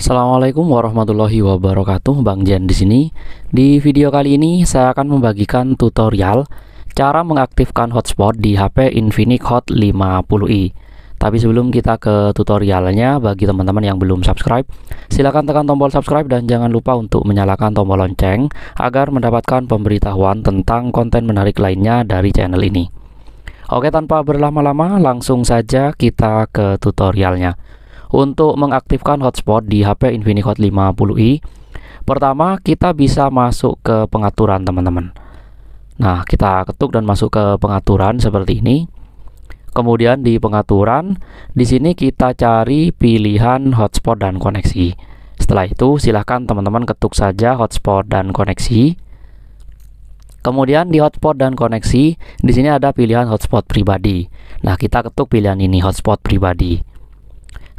Assalamualaikum warahmatullahi wabarakatuh, Bang Jen di sini. Di video kali ini saya akan membagikan tutorial cara mengaktifkan hotspot di HP Infinix Hot 50i. Tapi sebelum kita ke tutorialnya, bagi teman-teman yang belum subscribe, silakan tekan tombol subscribe dan jangan lupa untuk menyalakan tombol lonceng agar mendapatkan pemberitahuan tentang konten menarik lainnya dari channel ini. Oke, tanpa berlama-lama, langsung saja kita ke tutorialnya. Untuk mengaktifkan hotspot di HP Infinix Hot 50i, pertama kita bisa masuk ke pengaturan teman-teman. Nah, kita ketuk dan masuk ke pengaturan seperti ini. Kemudian di pengaturan, di sini kita cari pilihan hotspot dan koneksi. Setelah itu, silahkan teman-teman ketuk saja hotspot dan koneksi. Kemudian di hotspot dan koneksi, di sini ada pilihan hotspot pribadi. Nah, kita ketuk pilihan ini hotspot pribadi.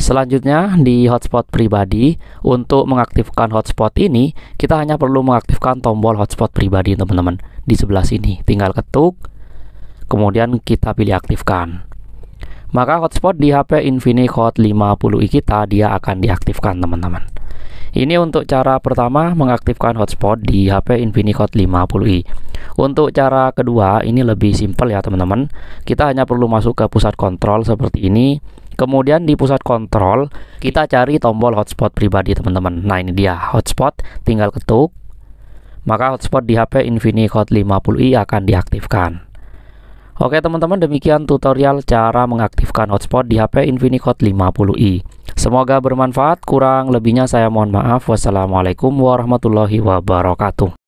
Selanjutnya di hotspot pribadi, untuk mengaktifkan hotspot ini, kita hanya perlu mengaktifkan tombol hotspot pribadi teman-teman di sebelah sini. Tinggal ketuk, kemudian kita pilih aktifkan. Maka hotspot di HP Infinix Hot 50i kita dia akan diaktifkan teman-teman. Ini untuk cara pertama mengaktifkan hotspot di HP Infinix Hot 50i. Untuk cara kedua ini lebih simpel ya teman-teman. Kita hanya perlu masuk ke pusat kontrol seperti ini Kemudian di pusat kontrol, kita cari tombol hotspot pribadi, teman-teman. Nah, ini dia hotspot, tinggal ketuk. Maka hotspot di HP Infinix Hot 50i akan diaktifkan. Oke teman-teman demikian tutorial cara mengaktifkan hotspot di HP Infinix Hot 50i. Semoga bermanfaat, kurang lebihnya saya mohon maaf. Wassalamualaikum warahmatullahi wabarakatuh.